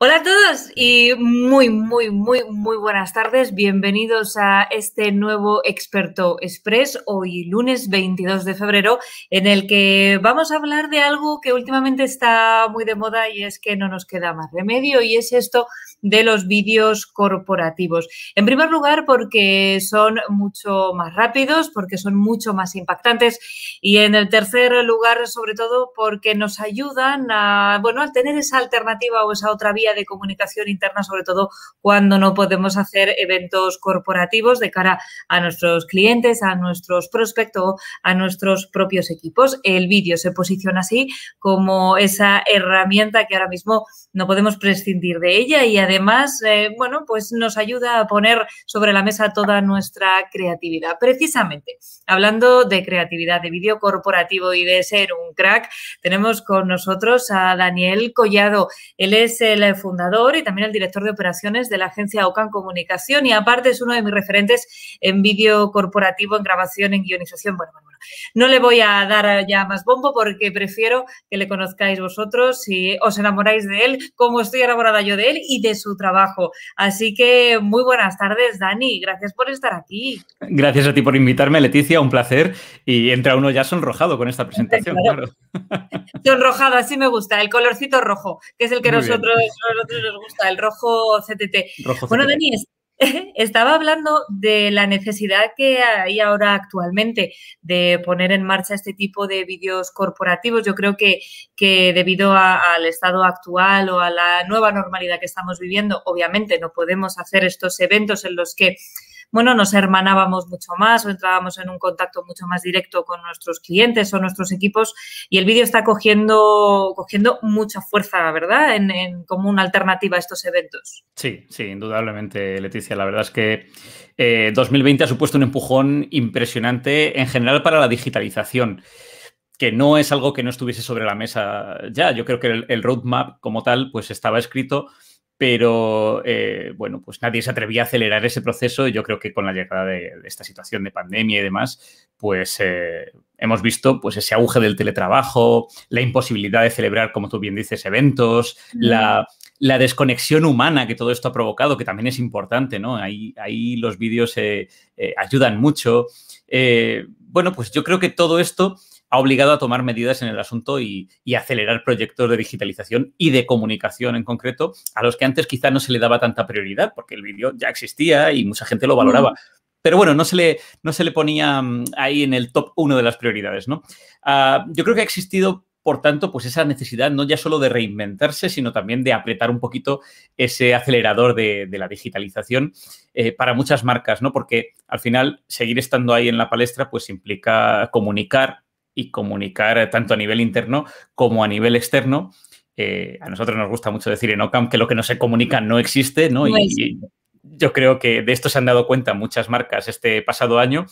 Hola a todos y muy, muy, muy, muy buenas tardes. Bienvenidos a este nuevo Experto Express, hoy lunes 22 de febrero, en el que vamos a hablar de algo que últimamente está muy de moda y es que no nos queda más remedio y es esto de los vídeos corporativos. En primer lugar, porque son mucho más rápidos, porque son mucho más impactantes y en el tercer lugar, sobre todo, porque nos ayudan a, bueno, al tener esa alternativa o esa otra vía de comunicación interna, sobre todo cuando no podemos hacer eventos corporativos de cara a nuestros clientes, a nuestros prospectos, a nuestros propios equipos. El vídeo se posiciona así como esa herramienta que ahora mismo no podemos prescindir de ella y además, eh, bueno, pues nos ayuda a poner sobre la mesa toda nuestra creatividad. Precisamente, hablando de creatividad, de vídeo corporativo y de ser un crack, tenemos con nosotros a Daniel Collado. Él es el fundador y también el director de operaciones de la agencia OCAN Comunicación y aparte es uno de mis referentes en vídeo corporativo, en grabación, en guionización. bueno, bueno no le voy a dar ya más bombo porque prefiero que le conozcáis vosotros y os enamoráis de él como estoy enamorada yo de él y de su trabajo. Así que muy buenas tardes, Dani. Gracias por estar aquí. Gracias a ti por invitarme, Leticia. Un placer. Y entra uno ya sonrojado con esta presentación, Sonrojado, así me gusta. El colorcito rojo, que es el que nosotros, nosotros, nos gusta, el rojo CTT. bueno, Dani, estaba hablando de la necesidad que hay ahora actualmente de poner en marcha este tipo de vídeos corporativos. Yo creo que, que debido al estado actual o a la nueva normalidad que estamos viviendo, obviamente no podemos hacer estos eventos en los que bueno, nos hermanábamos mucho más o entrábamos en un contacto mucho más directo con nuestros clientes o nuestros equipos y el vídeo está cogiendo, cogiendo mucha fuerza, ¿verdad? En, como una alternativa a estos eventos. Sí, sí, indudablemente, Leticia. La verdad es que 2020 eh, ha supuesto un empujón impresionante en general para la digitalización que no es algo que no estuviese sobre la mesa ya. Yo creo que el, el roadmap como tal, pues estaba escrito, pero eh, bueno, pues nadie se atrevía a acelerar ese proceso yo creo que con la llegada de, esta situación de pandemia y demás, pues eh, hemos visto pues ese auge del teletrabajo, la imposibilidad de celebrar, como tú bien dices, eventos, la, desconexión humana que todo esto ha provocado, que también es importante, ¿no? Ahí, los vídeos eh, ayudan mucho. bueno, pues yo creo que todo esto ha obligado a tomar medidas en el asunto y, acelerar proyectos de digitalización y de comunicación en concreto, a los que antes quizá no se le daba tanta prioridad, porque el vídeo ya existía y mucha gente lo valoraba. Mm. Pero bueno, no se, le, no se le ponía mm, ahí en el top uno de las prioridades, ¿no? Ah, yo creo que ha existido por tanto, pues esa necesidad no ya solo de reinventarse, sino también de apretar un poquito ese acelerador de, la digitalización eh, para muchas marcas, ¿no? Porque al final seguir estando ahí en la palestra, pues implica comunicar y comunicar eh, tanto a nivel interno como a nivel externo. Eh, a nosotros nos gusta mucho decir en OCAM que lo que no se comunica no existe, ¿no? Y, yo creo que de esto se han dado cuenta muchas marcas este pasado año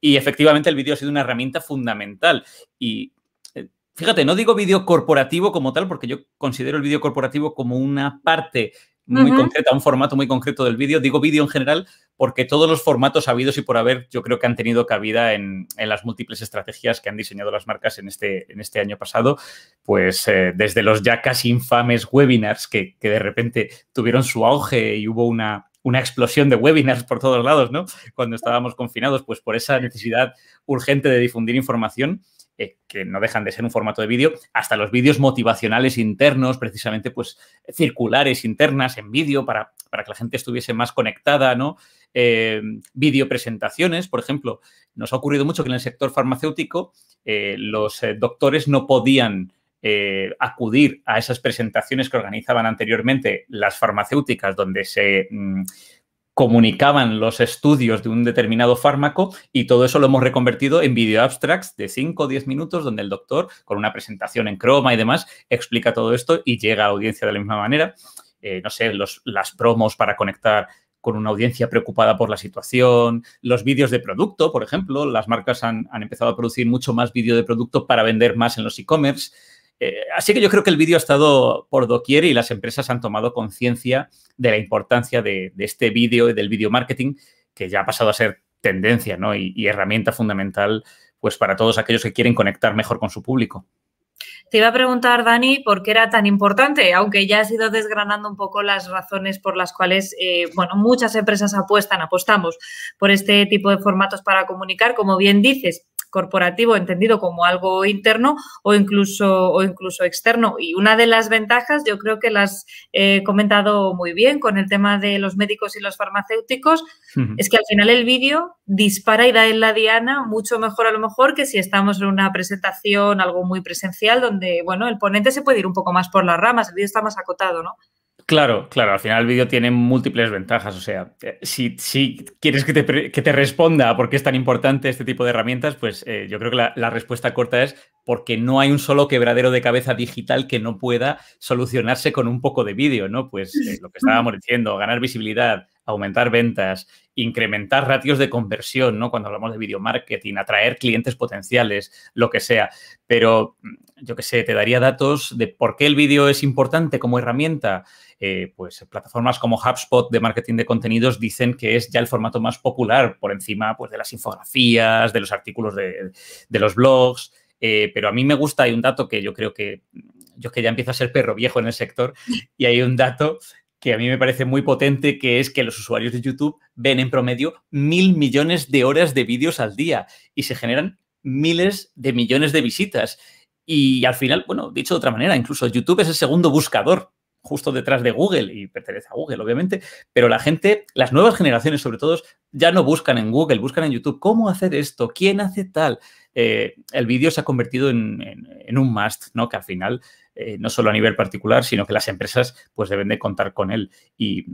y efectivamente el vídeo ha sido una herramienta fundamental. Y eh, fíjate, no digo vídeo corporativo como tal, porque yo considero el vídeo corporativo como una parte muy concreta, un formato muy concreto del vídeo. Digo vídeo en general porque todos los formatos habidos y por haber yo creo que han tenido cabida en, las múltiples estrategias que han diseñado las marcas en este, en este año pasado, pues eh, desde los ya casi infames webinars que, de repente tuvieron su auge y hubo una, una explosión de webinars por todos lados, ¿no? Cuando estábamos confinados, pues por esa necesidad urgente de difundir información eh, que no dejan de ser un formato de vídeo, hasta los vídeos motivacionales internos, precisamente, pues circulares internas en vídeo para, que la gente estuviese más conectada, ¿no? Eh, presentaciones, por ejemplo, nos ha ocurrido mucho que en el sector farmacéutico eh, los eh, doctores no podían acudir a esas presentaciones que organizaban anteriormente las farmacéuticas, donde se, mm, comunicaban los estudios de un determinado fármaco y todo eso lo hemos reconvertido en video abstracts de 5 o 10 minutos donde el doctor, con una presentación en croma y demás, explica todo esto y llega a audiencia de la misma manera. Eh, no sé, los, las promos para conectar con una audiencia preocupada por la situación, los vídeos de producto, por ejemplo, las marcas han, han empezado a producir mucho más vídeo de producto para vender más en los e-commerce. Eh, así que yo creo que el vídeo ha estado por doquier y las empresas han tomado conciencia de la importancia de, este vídeo y del vídeo marketing, que ya ha pasado a ser tendencia y, herramienta fundamental pues, para todos aquellos que quieren conectar mejor con su público. Te iba a preguntar, Dani, por qué era tan importante, aunque ya has ido desgranando un poco las razones por las cuales, eh, bueno, muchas empresas apuestan, apostamos por este tipo de formatos para comunicar, como bien dices, corporativo, entendido como algo interno o incluso, o incluso externo. Y una de las ventajas, yo creo que las he eh, comentado muy bien con el tema de los médicos y los farmacéuticos, es que al final el vídeo dispara y da en la diana mucho mejor a lo mejor que si estamos en una presentación, algo muy presencial, donde, bueno, el ponente se puede ir un poco más por las ramas, el vídeo está más acotado, ¿no? Claro, claro, al final el vídeo tiene múltiples ventajas. O sea, eh, si, si quieres que te, responda a por qué es tan importante este tipo de herramientas, pues eh, yo creo que la, respuesta corta es porque no hay un solo quebradero de cabeza digital que no pueda solucionarse con un poco de vídeo, ¿no? Pues eh, lo que estábamos diciendo, ganar visibilidad, aumentar ventas, incrementar ratios de conversión, ¿no? Cuando hablamos de video marketing, atraer clientes potenciales, lo que sea. Pero mm, yo qué sé, te daría datos de por qué el vídeo es importante como herramienta. Eh, pues plataformas como HubSpot de marketing de contenidos dicen que es ya el formato más popular por encima pues, de las infografías, de los artículos de, los blogs. Eh, pero a mí me gusta, hay un dato que yo creo que yo que ya empieza a ser perro viejo en el sector, y hay un dato que a mí me parece muy potente, que es que los usuarios de YouTube ven en promedio mil millones de horas de vídeos al día y se generan miles de millones de visitas. Y al final, bueno, dicho de otra manera, incluso YouTube es el segundo buscador justo detrás de Google y pertenece a Google, obviamente, pero la gente, las nuevas generaciones sobre todo, ya no buscan en Google, buscan en YouTube. ¿Cómo hacer esto? ¿Quién hace tal? Eh, el vídeo se ha convertido en, en, un must, ¿no? Que al final eh, no solo a nivel particular, sino que las empresas pues deben de contar con él. Y,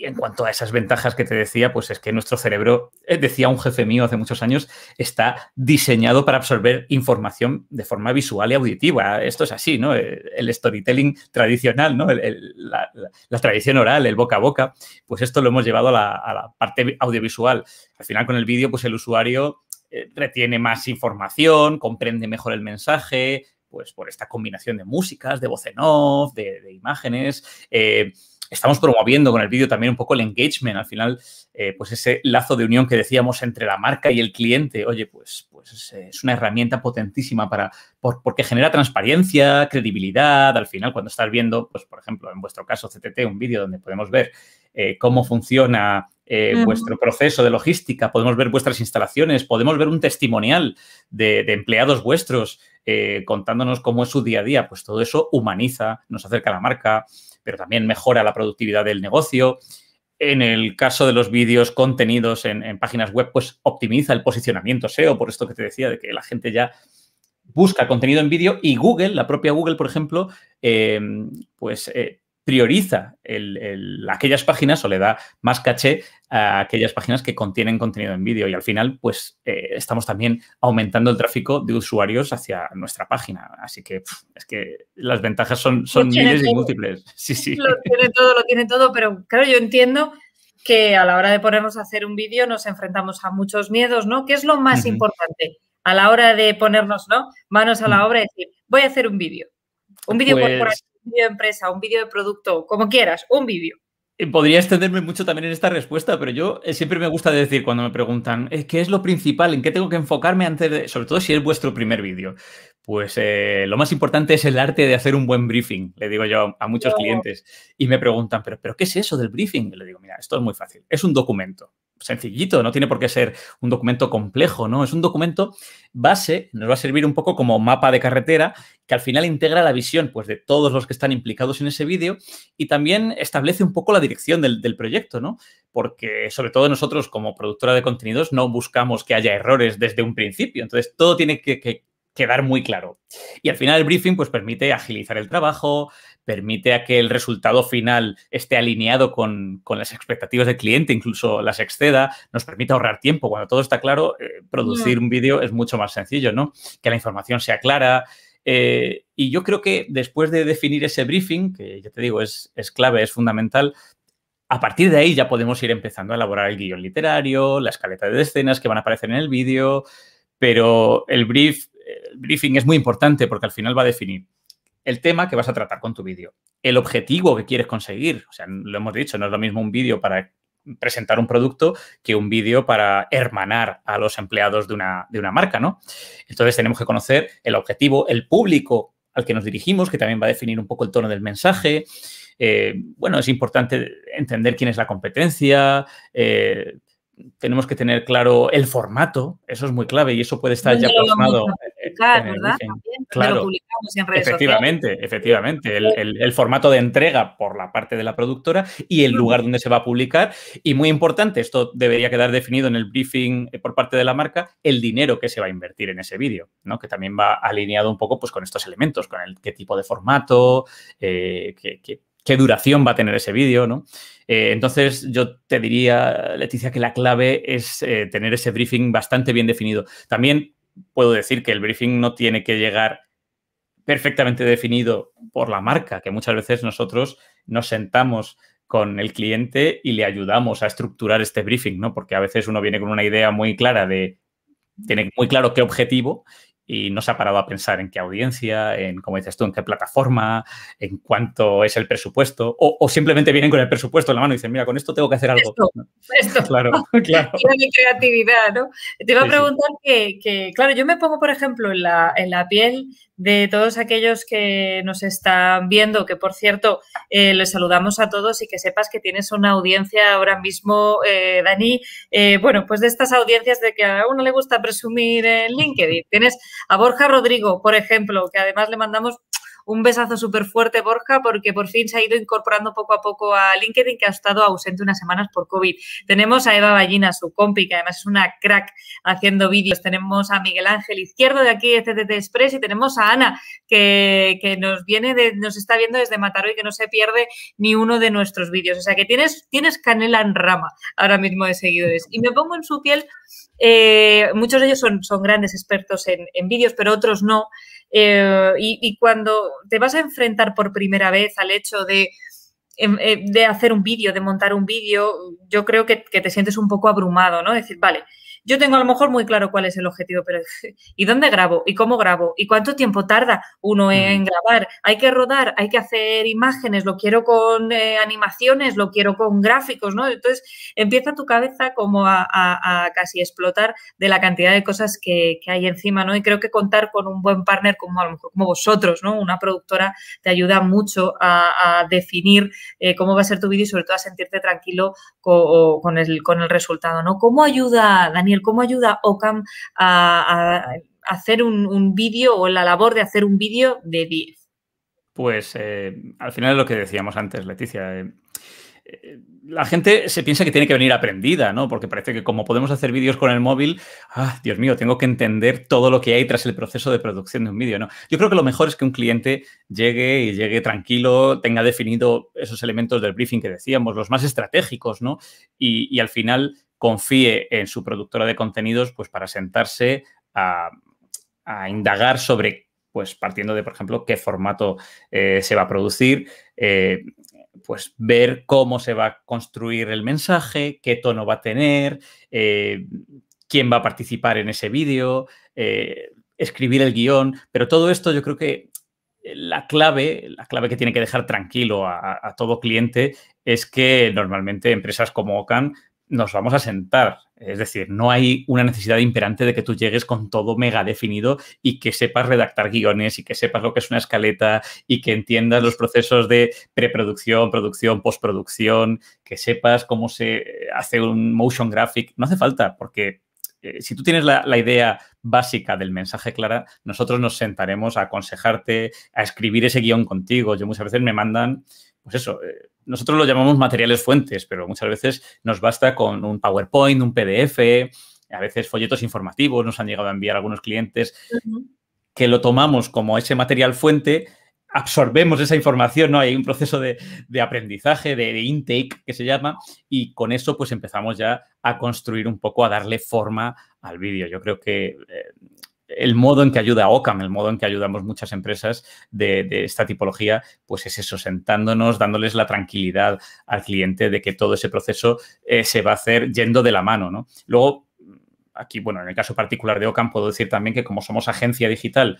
en cuanto a esas ventajas que te decía, pues es que nuestro cerebro, eh, decía un jefe mío hace muchos años, está diseñado para absorber información de forma visual y auditiva. Esto es así, ¿no? Eh, el, storytelling tradicional, ¿no? la, tradición oral, el boca a boca, pues esto lo hemos llevado a la, a la parte audiovisual. Al final con el vídeo, pues el usuario retiene más información, comprende mejor el mensaje, pues por esta combinación de músicas, de voce en off, de, imágenes. Eh, estamos promoviendo con el vídeo también un poco el engagement, al final, eh, pues ese lazo de unión que decíamos entre la marca y el cliente, oye, pues, pues es una herramienta potentísima para, porque genera transparencia, credibilidad, al final cuando estás viendo, pues por ejemplo, en vuestro caso CTT, un vídeo donde podemos ver eh, cómo funciona eh, vuestro proceso de logística, podemos ver vuestras instalaciones, podemos ver un testimonial de, empleados vuestros eh, contándonos cómo es su día a día. Pues todo eso humaniza, nos acerca a la marca, pero también mejora la productividad del negocio. En el caso de los vídeos contenidos en, páginas web, pues optimiza el posicionamiento SEO, por esto que te decía, de que la gente ya busca contenido en vídeo y Google, la propia Google, por ejemplo, eh, pues prioriza el, aquellas páginas o le da más caché a aquellas páginas que contienen contenido en vídeo. Y al final, pues eh, estamos también aumentando el tráfico de usuarios hacia nuestra página. Así que es que las ventajas son, miles y múltiples. Sí, sí. Lo tiene todo, lo tiene todo, pero claro, yo entiendo que a la hora de ponernos a hacer un vídeo nos enfrentamos a muchos miedos, ¿no? ¿Qué es lo más importante a la hora de ponernos, Manos a la mm. obra y decir, voy a hacer un vídeo. Un vídeo por pues vídeo de empresa, un vídeo de producto, como quieras, un vídeo. Eh, podría extenderme mucho también en esta respuesta, pero yo eh, siempre me gusta decir cuando me preguntan, eh, ¿qué es lo principal? ¿En qué tengo que enfocarme antes de, sobre todo si es vuestro primer vídeo? Pues lo más importante es el arte de hacer un buen briefing, le digo yo a muchos clientes. Y me preguntan, ¿pero, ¿pero qué es eso del briefing? le digo, mira, esto es muy fácil. Es un documento sencillito, no tiene por qué ser un documento complejo, ¿no? Es un documento base, nos va a servir un poco como mapa de carretera, que al final integra la visión pues, de todos los que están implicados en ese vídeo y también establece un poco la dirección del, proyecto, ¿no? Porque sobre todo nosotros como productora de contenidos no buscamos que haya errores desde un principio, entonces todo tiene que, quedar muy claro. Y al final el briefing pues permite agilizar el trabajo, permite a que el resultado final esté alineado con, las expectativas del cliente, incluso las exceda, nos permite ahorrar tiempo. Cuando todo está claro, eh, producir un vídeo es mucho más sencillo, ¿no? Que la información sea clara. Eh, y yo creo que después de definir ese briefing, que ya te digo, es, es clave, es fundamental, a partir de ahí ya podemos ir empezando a elaborar el guión literario, la escaleta de escenas que van a aparecer en el vídeo, pero el brief, el briefing es muy importante porque al final va a definir el tema que vas a tratar con tu vídeo, el objetivo que quieres conseguir. O sea, lo hemos dicho, no es lo mismo un vídeo para presentar un producto que un vídeo para hermanar a los empleados de una, de una marca, ¿no? Entonces tenemos que conocer el objetivo, el público al que nos dirigimos, que también va a definir un poco el tono del mensaje. Eh, bueno, es importante entender quién es la competencia. Eh, tenemos que tener claro el formato, eso es muy clave y eso puede estar ya plasmado eh, ¿verdad? claro. publicamos efectivamente, Efectivamente, el, formato de entrega por la parte de la productora y el lugar donde se va a publicar. Y muy importante, esto debería quedar definido en el briefing eh, por parte de la marca, el dinero que se va a invertir en ese vídeo, ¿no? Que también va alineado un poco pues, con estos elementos, con el qué tipo de formato, eh, qué, duración va a tener ese vídeo, ¿no? entonces, yo te diría, Leticia, que la clave es tener ese briefing bastante bien definido. También puedo decir que el briefing no tiene que llegar perfectamente definido por la marca, que muchas veces nosotros nos sentamos con el cliente y le ayudamos a estructurar este briefing, ¿no? Porque a veces uno viene con una idea muy clara de, tiene muy claro qué objetivo y no se ha parado a pensar en qué audiencia, en, como dices tú, en qué plataforma, en cuánto es el presupuesto, o, simplemente vienen con el presupuesto en la mano y dicen, mira, con esto tengo que hacer algo. Esto, Claro, claro. mi creatividad, ¿no? Te iba a preguntar Que, claro, yo me pongo, por ejemplo, en la, en la piel de todos aquellos que nos están viendo, que por cierto, eh, les saludamos a todos y que sepas que tienes una audiencia ahora mismo, eh, Dani, eh, bueno, pues de estas audiencias de que a uno le gusta presumir en LinkedIn. Tienes a Borja Rodrigo, por ejemplo, que además le mandamos un besazo súper fuerte, Borja, porque por fin se ha ido incorporando poco a poco a LinkedIn, que ha estado ausente unas semanas por COVID. Tenemos a Eva Ballina, su compi, que además es una crack haciendo vídeos. Tenemos a Miguel Ángel Izquierdo de aquí de CTT Express y tenemos a Ana, que, nos viene de, nos está viendo desde Mataró y que no se pierde ni uno de nuestros vídeos. O sea que tienes, tienes canela en rama ahora mismo de seguidores. Y me pongo en su piel eh, muchos de ellos son, grandes expertos en, vídeos, pero otros no. Eh, y, cuando te vas a enfrentar por primera vez al hecho de, em, eh, hacer un vídeo, de montar un vídeo, yo creo que, te sientes un poco abrumado, ¿no? Es decir, vale, yo tengo a lo mejor muy claro cuál es el objetivo, pero ¿y dónde grabo? ¿Y cómo grabo? ¿Y cuánto tiempo tarda uno en mm. grabar? Hay que rodar, hay que hacer imágenes, lo quiero con eh, animaciones, lo quiero con gráficos, ¿no? Entonces empieza tu cabeza como a, casi explotar de la cantidad de cosas que, hay encima, ¿no? Y creo que contar con un buen partner como como vosotros, ¿no? Una productora te ayuda mucho a, definir eh, cómo va a ser tu vídeo y sobre todo a sentirte tranquilo con, el, con el resultado, ¿no? ¿Cómo ayuda, Daniel? ¿cómo ayuda OCAM a, hacer un, vídeo o la labor de hacer un vídeo de 10? Pues eh, al final es lo que decíamos antes, Leticia. Eh, eh, la gente se piensa que tiene que venir aprendida, ¿no? Porque parece que como podemos hacer vídeos con el móvil, ah, Dios mío, tengo que entender todo lo que hay tras el proceso de producción de un vídeo, ¿no? Yo creo que lo mejor es que un cliente llegue y llegue tranquilo, tenga definido esos elementos del briefing que decíamos, los más estratégicos, ¿no? y al final confíe en su productora de contenidos pues para sentarse a, indagar sobre, pues partiendo de, por ejemplo, qué formato eh, se va a producir, eh, pues ver cómo se va a construir el mensaje, qué tono va a tener, eh, quién va a participar en ese vídeo, escribir el guión, pero todo esto yo creo que la clave, la clave que tiene que dejar tranquilo a, a todo cliente es que normalmente empresas como OCAN nos vamos a sentar. Es decir, no hay una necesidad imperante de que tú llegues con todo mega definido y que sepas redactar guiones y que sepas lo que es una escaleta y que entiendas los procesos de preproducción, producción, postproducción, que sepas cómo se eh, hace un motion graphic. No hace falta, porque eh, si tú tienes la, la, idea básica del mensaje clara, nosotros nos sentaremos a aconsejarte, a escribir ese guión contigo. Yo muchas veces me mandan pues eso, eh, nosotros lo llamamos materiales fuentes, pero muchas veces nos basta con un PowerPoint, un PDF, a veces folletos informativos nos han llegado a enviar algunos clientes que lo tomamos como ese material fuente, absorbemos esa información, ¿no? Hay un proceso de, aprendizaje, de, intake que se llama, y con eso pues empezamos ya a construir un poco, a darle forma al vídeo. Yo creo que eh, el modo en que ayuda OCAM, el modo en que ayudamos muchas empresas de, esta tipología, pues es eso, sentándonos, dándoles la tranquilidad al cliente de que todo ese proceso eh, se va a hacer yendo de la mano, ¿no? Luego, aquí, bueno, en el caso particular de OCAM puedo decir también que como somos agencia digital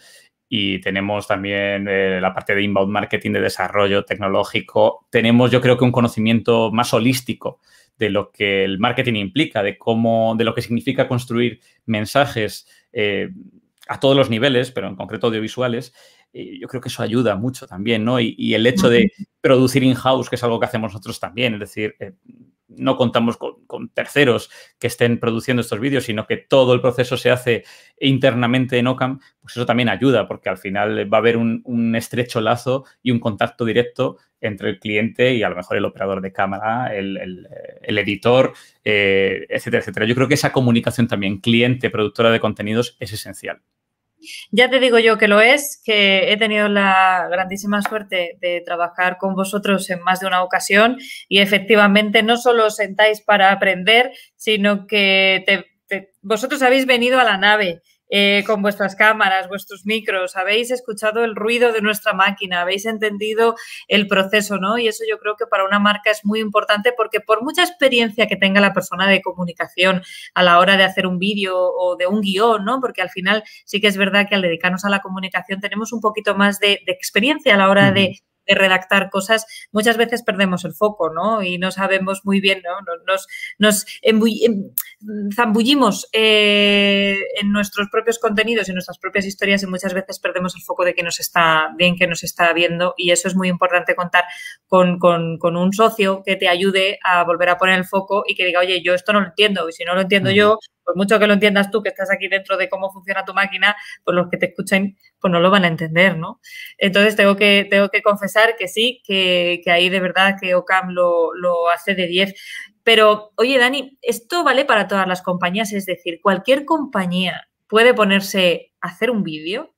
y tenemos también eh, la parte de inbound marketing, de desarrollo tecnológico, tenemos yo creo que un conocimiento más holístico de lo que el marketing implica, de cómo, de lo que significa construir mensajes eh, a todos los niveles, pero en concreto audiovisuales, eh, yo creo que eso ayuda mucho también, ¿no? Y, el hecho de producir in-house, que es algo que hacemos nosotros también, es decir, eh, no contamos con, terceros que estén produciendo estos vídeos, sino que todo el proceso se hace internamente en OCAM, pues eso también ayuda, porque al final va a haber un, estrecho lazo y un contacto directo entre el cliente y a lo mejor el operador de cámara, el, eh, editor, eh, etcétera, etcétera. Yo creo que esa comunicación también cliente-productora de contenidos es esencial. Ya te digo yo que lo es, que he tenido la grandísima suerte de trabajar con vosotros en más de una ocasión y efectivamente no solo os sentáis para aprender, sino que vosotros habéis venido a la nave eh, con vuestras cámaras, vuestros micros, habéis escuchado el ruido de nuestra máquina, habéis entendido el proceso, ¿no? Y eso yo creo que para una marca es muy importante porque por mucha experiencia que tenga la persona de comunicación a la hora de hacer un vídeo o de un guión, ¿no? Porque al final sí que es verdad que al dedicarnos a la comunicación tenemos un poquito más de experiencia a la hora de de redactar cosas, muchas veces perdemos el foco, ¿no? Y no sabemos muy bien, ¿no? Nos, nos em, zambullimos eh, en nuestros propios contenidos y nuestras propias historias y muchas veces perdemos el foco de que nos está bien, que nos está viendo y eso es muy importante contar con, un socio que te ayude a volver a poner el foco y que diga, oye, yo esto no lo entiendo y si no lo entiendo yo, por mucho que lo entiendas tú, que estás aquí dentro de cómo funciona tu máquina, pues los que te escuchen, pues no lo van a entender, ¿no? Entonces tengo que, tengo que confesar que sí, que, que ahí de verdad que OCAM lo, lo hace de 10. Pero, oye, Dani, esto vale para todas las compañías, es decir, cualquier compañía puede ponerse a hacer un vídeo.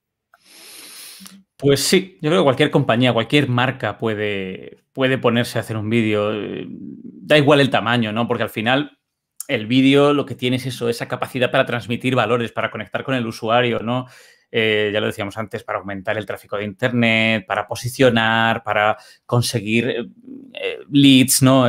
Pues sí, yo creo que cualquier compañía, cualquier marca puede, puede ponerse a hacer un vídeo. Eh, da igual el tamaño, ¿no? Porque al final el vídeo lo que tiene es eso, esa capacidad para transmitir valores, para conectar con el usuario, ¿no? Eh, ya lo decíamos antes, para aumentar el tráfico de Internet, para posicionar, para conseguir eh, eh, leads, ¿no?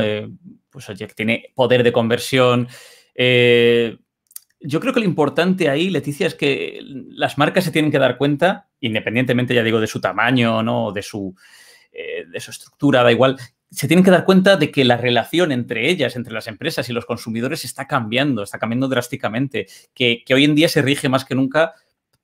pues oye, tiene poder de conversión. yo creo que lo importante ahí, Leticia, es que las marcas se tienen que dar cuenta, independientemente, ya digo, de su tamaño, ¿no? De su, de su estructura, da igual, se tienen que dar cuenta de que la relación entre ellas, entre las empresas y los consumidores está cambiando, está cambiando drásticamente, que, hoy en día se rige más que nunca,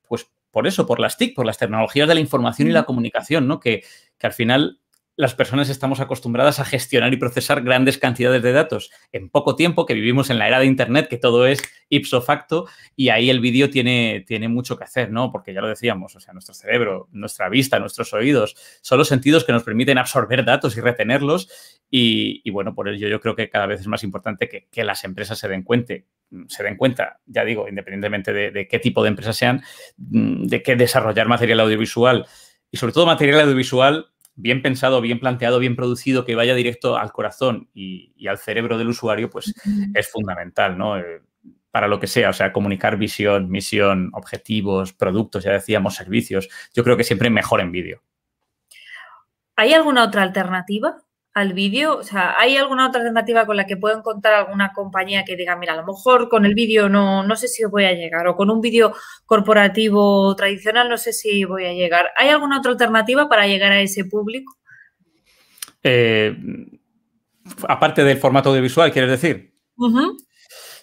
pues por eso, por las TIC, por las tecnologías de la información y la comunicación, ¿no? Que, que al final las personas estamos acostumbradas a gestionar y procesar grandes cantidades de datos en poco tiempo, que vivimos en la era de Internet, que todo es ipso facto, y ahí el vídeo tiene, tiene mucho que hacer, ¿no? Porque ya lo decíamos, o sea, nuestro cerebro, nuestra vista, nuestros oídos, son los sentidos que nos permiten absorber datos y retenerlos, y, bueno, por ello yo creo que cada vez es más importante que, las empresas se den cuenta, se den cuenta, ya digo, independientemente de, de qué tipo de empresas sean, mm, de que desarrollar material audiovisual y sobre todo material audiovisual bien pensado, bien planteado, bien producido, que vaya directo al corazón y, al cerebro del usuario, pues es fundamental, ¿no? Eh, para lo que sea, o sea, comunicar visión, misión, objetivos, productos, ya decíamos, servicios. Yo creo que siempre mejor en vídeo. ¿Hay alguna otra alternativa? al vídeo? O sea, ¿hay alguna otra alternativa con la que puedo encontrar alguna compañía que diga, mira, a lo mejor con el vídeo no, no sé si voy a llegar, o con un vídeo corporativo tradicional no sé si voy a llegar? ¿Hay alguna otra alternativa para llegar a ese público? Eh, aparte del formato audiovisual, ¿quieres decir?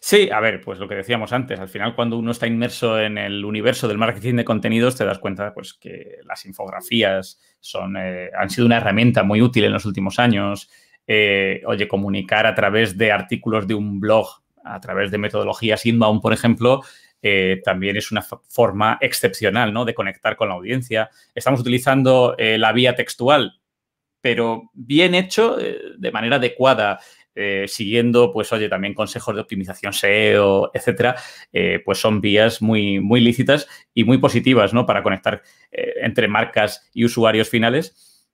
Sí, a ver, pues lo que decíamos antes, al final cuando uno está inmerso en el universo del marketing de contenidos te das cuenta pues que las infografías son, eh, han sido una herramienta muy útil en los últimos años. Eh, oye, comunicar a través de artículos de un blog, a través de metodologías inbound, por ejemplo, eh, también es una forma excepcional ¿no? de conectar con la audiencia. Estamos utilizando la vía textual, pero bien hecho, de manera adecuada. Eh, siguiendo, pues oye, también consejos de optimización SEO, etcétera, eh, pues son vías muy, muy lícitas y muy positivas, ¿no? Para conectar eh, entre marcas y usuarios finales.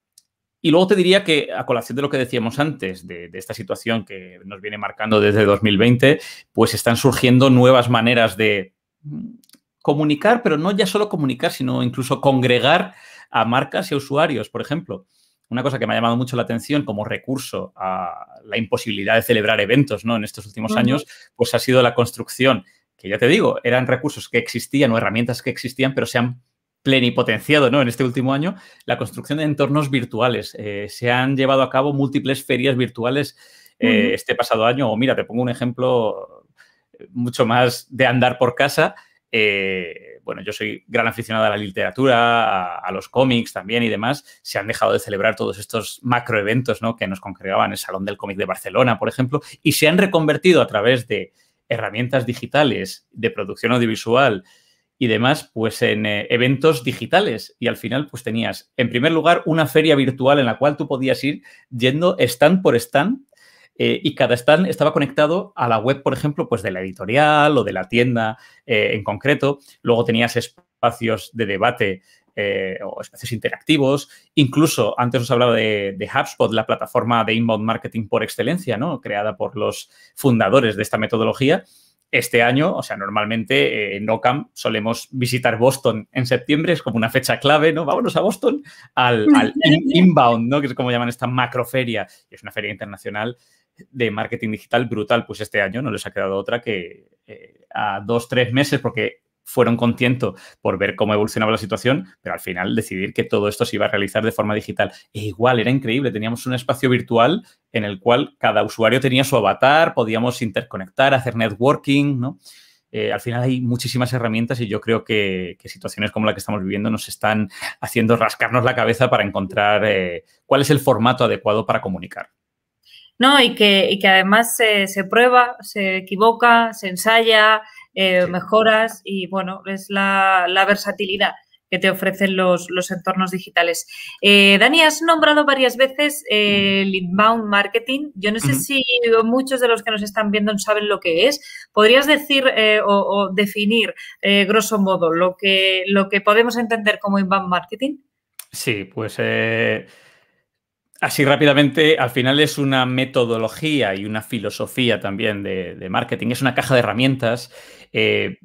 Y luego te diría que, a colación de lo que decíamos antes, de, de, esta situación que nos viene marcando desde 2020, pues están surgiendo nuevas maneras de mm, comunicar, pero no ya solo comunicar, sino incluso congregar a marcas y a usuarios, por ejemplo una cosa que me ha llamado mucho la atención como recurso a la imposibilidad de celebrar eventos ¿no? en estos últimos años, pues ha sido la construcción, que ya te digo, eran recursos que existían o herramientas que existían, pero se han plenipotenciado ¿no? en este último año, la construcción de entornos virtuales. Eh, se han llevado a cabo múltiples ferias virtuales eh, este pasado año, o mira, te pongo un ejemplo eh, mucho más de andar por casa bueno, yo soy gran aficionado a la literatura, a, los cómics también y demás, se han dejado de celebrar todos estos macroeventos ¿no? que nos congregaban, el Salón del Cómic de Barcelona, por ejemplo, y se han reconvertido a través de herramientas digitales de producción audiovisual y demás, pues en eh, eventos digitales. Y al final, pues tenías, en primer lugar, una feria virtual en la cual tú podías ir yendo stand por stand eh, y cada stand estaba conectado a la web, por ejemplo, pues de la editorial o de la tienda eh, en concreto. Luego tenías espacios de debate eh, o espacios interactivos. Incluso antes os hablaba de, de, HubSpot, la plataforma de inbound marketing por excelencia, ¿no? creada por los fundadores de esta metodología. Este año, o sea, normalmente eh, en OCAM solemos visitar Boston en septiembre, es como una fecha clave, ¿no? Vámonos a Boston, al, inbound, ¿no? Que es como llaman esta macroferia, es una feria internacional de marketing digital brutal, pues este año no les ha quedado otra que eh, a dos, tres meses, porque fueron contentos por ver cómo evolucionaba la situación, pero al final decidir que todo esto se iba a realizar de forma digital. E igual, era increíble, teníamos un espacio virtual en el cual cada usuario tenía su avatar, podíamos interconectar, hacer networking, ¿no? Eh, al final hay muchísimas herramientas y yo creo que, situaciones como la que estamos viviendo nos están haciendo rascarnos la cabeza para encontrar eh, cuál es el formato adecuado para comunicar. No, y que, y que además se, prueba, se equivoca, se ensaya, eh, mejoras y bueno, es la, versatilidad que te ofrecen los, entornos digitales. Eh, Dani, has nombrado varias veces el eh, inbound marketing. Yo no sé si muchos de los que nos están viendo saben lo que es. ¿Podrías decir o, definir, grosso modo, lo que, lo que podemos entender como inbound marketing? Sí, pues... Así rápidamente, al final es una metodología y una filosofía también de, marketing, es una caja de herramientas eh,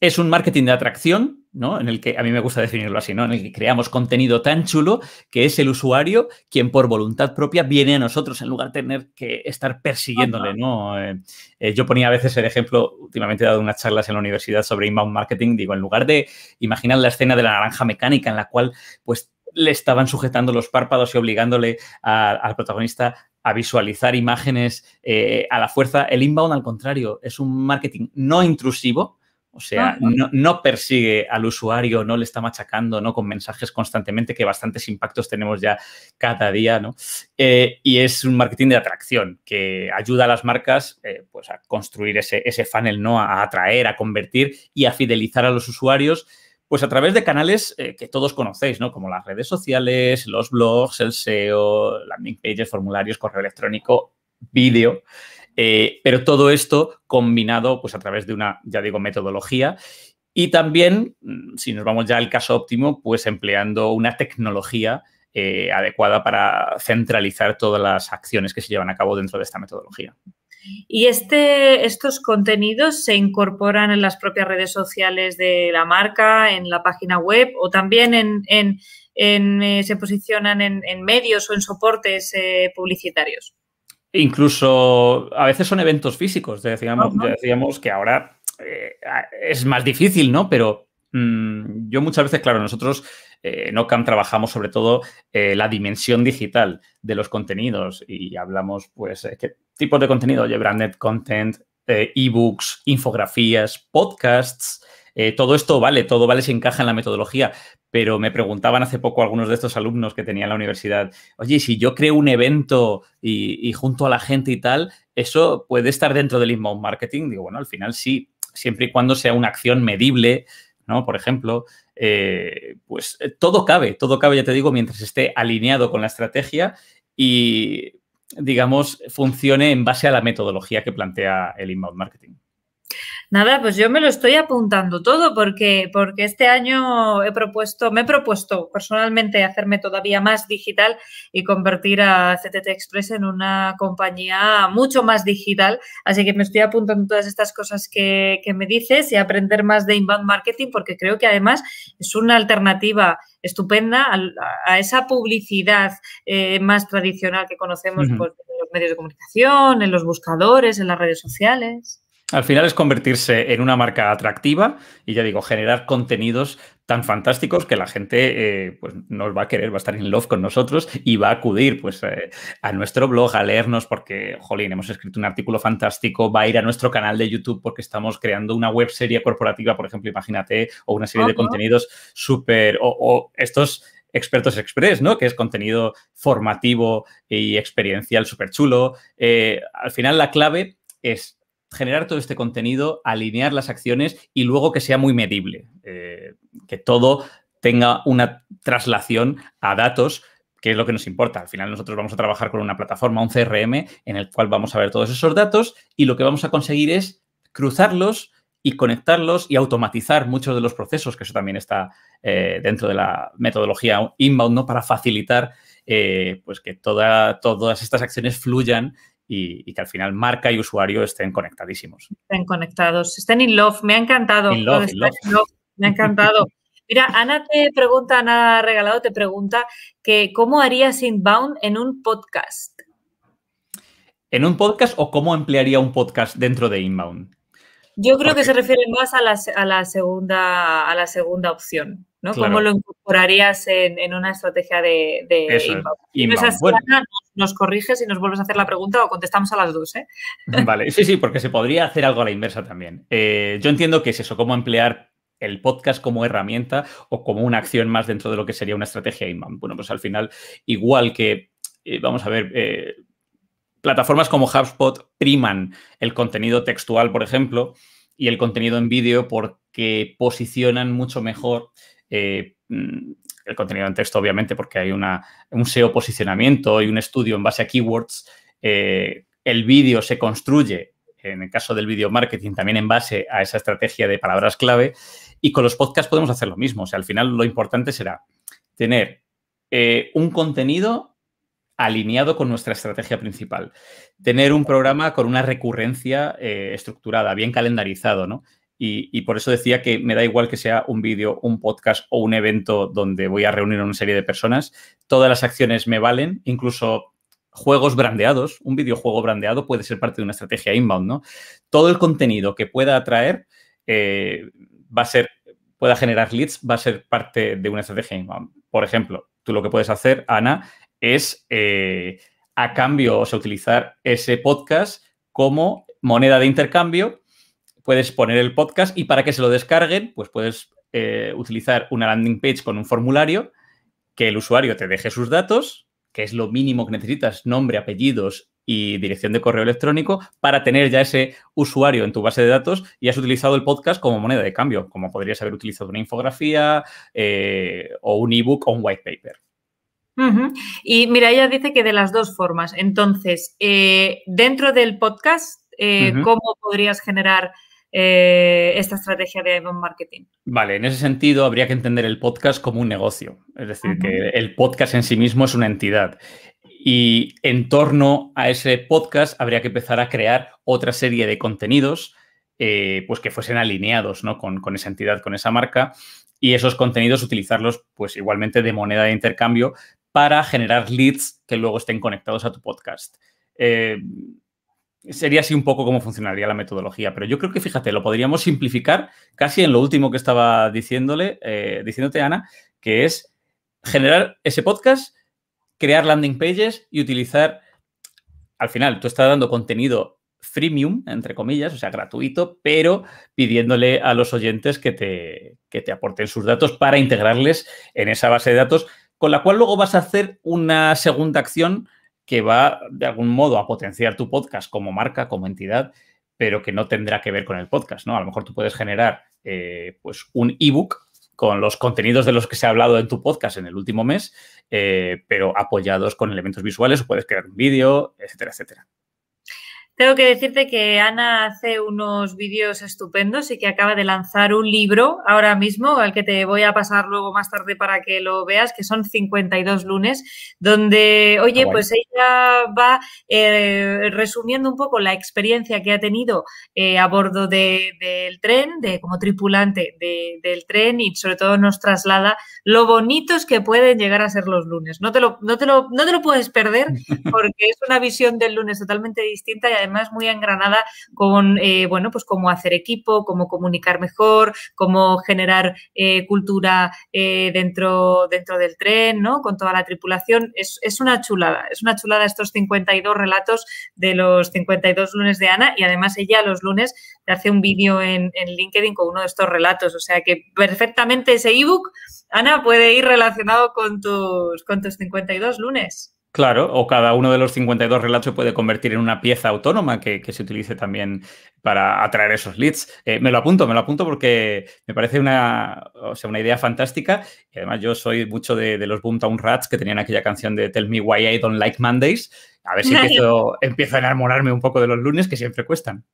es un marketing de atracción, ¿no? En el que a mí me gusta definirlo así, ¿no? En el que creamos contenido tan chulo que es el usuario quien por voluntad propia viene a nosotros en lugar de tener que estar persiguiéndole, ¿no? Eh, eh, yo ponía a veces el ejemplo, últimamente he dado unas charlas en la universidad sobre inbound marketing, digo, en lugar de imaginar la escena de la naranja mecánica en la cual, pues, le estaban sujetando los párpados y obligándole al protagonista a visualizar imágenes eh, a la fuerza. El inbound, al contrario, es un marketing no intrusivo, o sea, ah, no, persigue al usuario, no le está machacando, ¿no? Con mensajes constantemente, que bastantes impactos tenemos ya cada día, ¿no? Eh, y es un marketing de atracción que ayuda a las marcas, eh, pues, a construir ese, ese funnel, ¿no? A atraer, a convertir y a fidelizar a los usuarios pues a través de canales eh, que todos conocéis, ¿no? Como las redes sociales, los blogs, el SEO, landing pages, formularios, correo electrónico, vídeo. Eh, pero todo esto combinado pues a través de una, ya digo, metodología y también, mm, si nos vamos ya al caso óptimo, pues empleando una tecnología eh, adecuada para centralizar todas las acciones que se llevan a cabo dentro de esta metodología. Y este, estos contenidos se incorporan en las propias redes sociales de la marca, en la página web o también en, en, eh, se posicionan en, medios o en soportes eh, publicitarios. Incluso a veces son eventos físicos, decíamos, decíamos que ahora eh, es más difícil, ¿no? Pero mm, yo muchas veces, claro, nosotros en OCAM trabajamos sobre todo la dimensión digital de los contenidos y hablamos, pues, que tipos de contenido, oye, branded content, eh, ebooks, infografías, podcasts. Eh, todo esto vale, todo vale si encaja en la metodología, pero me preguntaban hace poco algunos de estos alumnos que tenía en la universidad, oye, si yo creo un evento y, junto a la gente y tal, ¿eso puede estar dentro del inbound marketing? Digo, bueno, al final sí, siempre y cuando sea una acción medible, ¿no? Por ejemplo, eh, pues todo cabe, todo cabe, ya te digo, mientras esté alineado con la estrategia y digamos, funcione en base a la metodología que plantea el inbound marketing. Nada, pues yo me lo estoy apuntando todo porque, porque este año he propuesto, me he propuesto personalmente hacerme todavía más digital y convertir a CTT Express en una compañía mucho más digital. Así que me estoy apuntando todas estas cosas que, me dices y aprender más de inbound marketing porque creo que además es una alternativa estupenda a, esa publicidad eh, más tradicional que conocemos por, pues, los medios de comunicación, en los buscadores, en las redes sociales. Al final es convertirse en una marca atractiva y ya digo, generar contenidos tan fantásticos que la gente eh, pues nos va a querer, va a estar en love con nosotros y va a acudir pues eh, a nuestro blog a leernos porque, jolín, hemos escrito un artículo fantástico, va a ir a nuestro canal de YouTube porque estamos creando una web serie corporativa, por ejemplo, imagínate, o una serie de contenidos súper, o, estos Expertos Express, ¿no? Que es contenido formativo y experiencial súper chulo. Eh, al final la clave es generar todo este contenido, alinear las acciones y luego que sea muy medible, eh, que todo tenga una traslación a datos, que es lo que nos importa. Al final nosotros vamos a trabajar con una plataforma, un CRM, en el cual vamos a ver todos esos datos y lo que vamos a conseguir es cruzarlos y conectarlos y automatizar muchos de los procesos, que eso también está eh, dentro de la metodología inbound, ¿no? Para facilitar eh, pues que todas estas acciones fluyan y, que al final marca y usuario estén conectadísimos. Estén conectados, estén in love, me ha encantado. In love, Me ha encantado. Mira, Ana te pregunta, Ana Regalado te pregunta que cómo harías inbound en un podcast. ¿En un podcast o cómo emplearía un podcast dentro de inbound? Yo creo que se refiere más a la, a la, segunda, a la segunda opción. ¿Cómo lo incorporarías en, una estrategia de, de inbound? Es. Esa bueno. nos, corriges y nos vuelves a hacer la pregunta o contestamos a las dos, ¿eh? Vale, sí, sí, porque se podría hacer algo a la inversa también. Eh, yo entiendo que es eso, cómo emplear el podcast como herramienta o como una acción más dentro de lo que sería una estrategia inbound. Bueno, pues al final, igual que, eh, vamos a ver, eh, plataformas como HubSpot priman el contenido textual, por ejemplo, y el contenido en vídeo porque posicionan mucho mejor eh, mm, el contenido en texto, obviamente, porque hay un SEO posicionamiento y un estudio en base a keywords. Eh, el vídeo se construye, en el caso del video marketing, también en base a esa estrategia de palabras clave. Y con los podcasts podemos hacer lo mismo. O sea, al final lo importante será tener eh, un contenido alineado con nuestra estrategia principal. Tener un programa con una recurrencia estructurada, bien calendarizado, ¿no? Y, por eso decía que me da igual que sea un vídeo, un podcast o un evento donde voy a reunir a una serie de personas. Todas las acciones me valen, incluso juegos brandeados. Un videojuego brandeado puede ser parte de una estrategia inbound, ¿no? Todo el contenido que pueda atraer eh, va a ser, pueda generar leads, va a ser parte de una estrategia inbound. Por ejemplo, tú lo que puedes hacer, Ana, es eh, a cambio, o sea, utilizar ese podcast como moneda de intercambio puedes poner el podcast y para que se lo descarguen, pues puedes eh, utilizar una landing page con un formulario, que el usuario te deje sus datos, que es lo mínimo que necesitas, nombre, apellidos y dirección de correo electrónico, para tener ya ese usuario en tu base de datos y has utilizado el podcast como moneda de cambio, como podrías haber utilizado una infografía eh, o un ebook o un white paper. Y mira, ella dice que de las dos formas. Entonces, eh, dentro del podcast, ¿cómo podrías generar eh, esta estrategia de inbound marketing. Vale, en ese sentido habría que entender el podcast como un negocio, es decir, que el podcast en sí mismo es una entidad. Y en torno a ese podcast habría que empezar a crear otra serie de contenidos eh, pues que fuesen alineados con, esa entidad, con esa marca, y esos contenidos utilizarlos pues igualmente de moneda de intercambio para generar leads que luego estén conectados a tu podcast. Eh, sería así un poco cómo funcionaría la metodología, pero yo creo que, fíjate, lo podríamos simplificar casi en lo último que estaba diciéndole, eh, diciéndote, Ana, que es generar ese podcast, crear landing pages y utilizar, al final, tú estás dando contenido freemium, entre comillas, o sea, gratuito, pero pidiéndole a los oyentes que te, que te aporten sus datos para integrarles en esa base de datos, con la cual luego vas a hacer una segunda acción que va de algún modo a potenciar tu podcast como marca, como entidad, pero que no tendrá que ver con el podcast, ¿no? A lo mejor tú puedes generar eh, pues un ebook con los contenidos de los que se ha hablado en tu podcast en el último mes, eh, pero apoyados con elementos visuales, o puedes crear un vídeo, etcétera, etcétera. Tengo que decirte que Ana hace unos vídeos estupendos y que acaba de lanzar un libro ahora mismo, al que te voy a pasar luego más tarde para que lo veas, que son 52 lunes, donde, oye, ah, pues ella va eh, resumiendo un poco la experiencia que ha tenido eh, a bordo del tren, de, como tripulante del tren y sobre todo nos traslada lo bonitos que pueden llegar a ser los lunes. No te lo, no te lo, no te lo puedes perder porque es una visión del lunes totalmente distinta y además además muy engranada con, eh, bueno, pues cómo hacer equipo, cómo comunicar mejor, cómo generar eh, cultura eh, dentro, dentro del tren, ¿no? Con toda la tripulación. Es, es, una chulada, es una chulada estos 52 relatos de los 52 lunes de Ana y además ella los lunes hace un vídeo en, en LinkedIn con uno de estos relatos, o sea que perfectamente ese ebook, Ana, puede ir relacionado con tus, con tus 52 lunes. Claro, o cada uno de los 52 relatos se puede convertir en una pieza autónoma que, se utilice también para atraer esos leads. Eh, me lo apunto, me lo apunto porque me parece una, sea, una idea fantástica. Y además yo soy mucho de, los Boomtown Rats que tenían aquella canción de Tell Me Why I Don't Like Mondays. A ver si empiezo, empiezo a enamorarme un poco de los lunes que siempre cuestan.